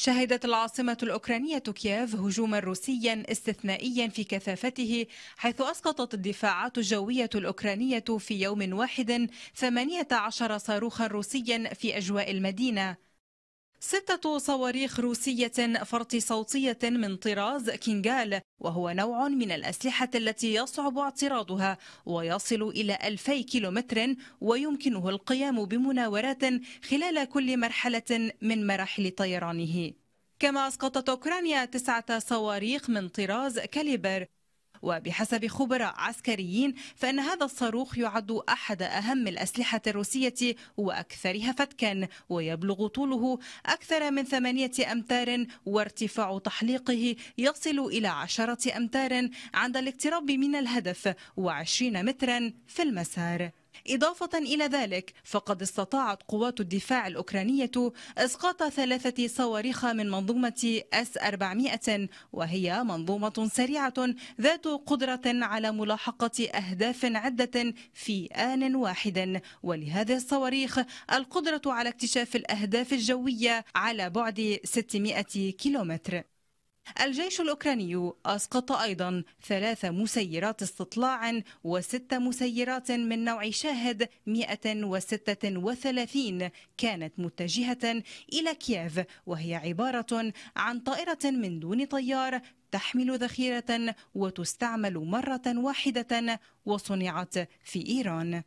شهدت العاصمة الأوكرانية كييف هجوما روسيا استثنائيا في كثافته حيث أسقطت الدفاعات الجوية الأوكرانية في يوم واحد 18 صاروخا روسيا في أجواء المدينة ستة صواريخ روسية فرط صوتية من طراز كينجال وهو نوع من الأسلحة التي يصعب اعتراضها ويصل إلى ألفي كيلومتر ويمكنه القيام بمناورات خلال كل مرحلة من مراحل طيرانه كما أسقطت أوكرانيا تسعة صواريخ من طراز كاليبر وبحسب خبراء عسكريين فإن هذا الصاروخ يعد أحد أهم الأسلحة الروسية وأكثرها فتكا ويبلغ طوله أكثر من ثمانية أمتار وارتفاع تحليقه يصل إلى عشرة أمتار عند الاقتراب من الهدف وعشرين مترا في المسار إضافة إلى ذلك فقد استطاعت قوات الدفاع الأوكرانية إسقاط ثلاثة صواريخ من منظومة أس 400 وهي منظومة سريعة ذات قدرة على ملاحقة أهداف عدة في آن واحد ولهذه الصواريخ القدرة على اكتشاف الأهداف الجوية على بعد 600 كيلومتر الجيش الأوكراني أسقط أيضا ثلاث مسيرات استطلاع وست مسيرات من نوع شاهد 136 كانت متجهة إلى كييف وهي عبارة عن طائرة من دون طيار تحمل ذخيرة وتستعمل مرة واحدة وصنعت في إيران